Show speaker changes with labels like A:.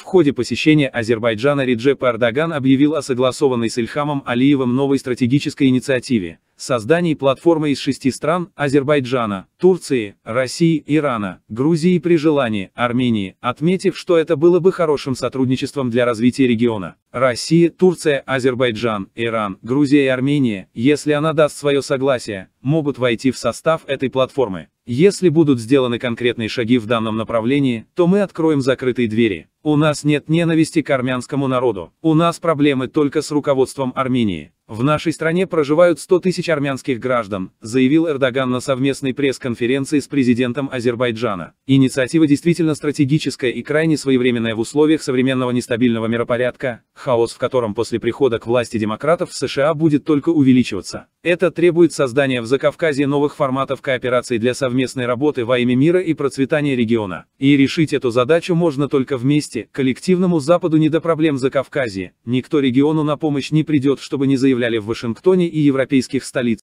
A: В ходе посещения Азербайджана Реджеп Эрдоган объявил о согласованной с Ильхамом Алиевым новой стратегической инициативе – создании платформы из шести стран – Азербайджана, Турции, России, Ирана, Грузии при желании, Армении, отметив, что это было бы хорошим сотрудничеством для развития региона. Россия, Турция, Азербайджан, Иран, Грузия и Армения, если она даст свое согласие, могут войти в состав этой платформы. Если будут сделаны конкретные шаги в данном направлении, то мы откроем закрытые двери. У нас нет ненависти к армянскому народу. У нас проблемы только с руководством Армении. В нашей стране проживают 100 тысяч армянских граждан, заявил Эрдоган на совместной пресс-конференции с президентом Азербайджана. Инициатива действительно стратегическая и крайне своевременная в условиях современного нестабильного миропорядка, хаос в котором после прихода к власти демократов в США будет только увеличиваться. Это требует создания в Закавказье новых форматов кооперации для совместной работы во имя мира и процветания региона. И решить эту задачу можно только вместе, коллективному Западу не до проблем Закавказья, никто региону на помощь не придет, чтобы не заявляли в Вашингтоне и европейских столиц.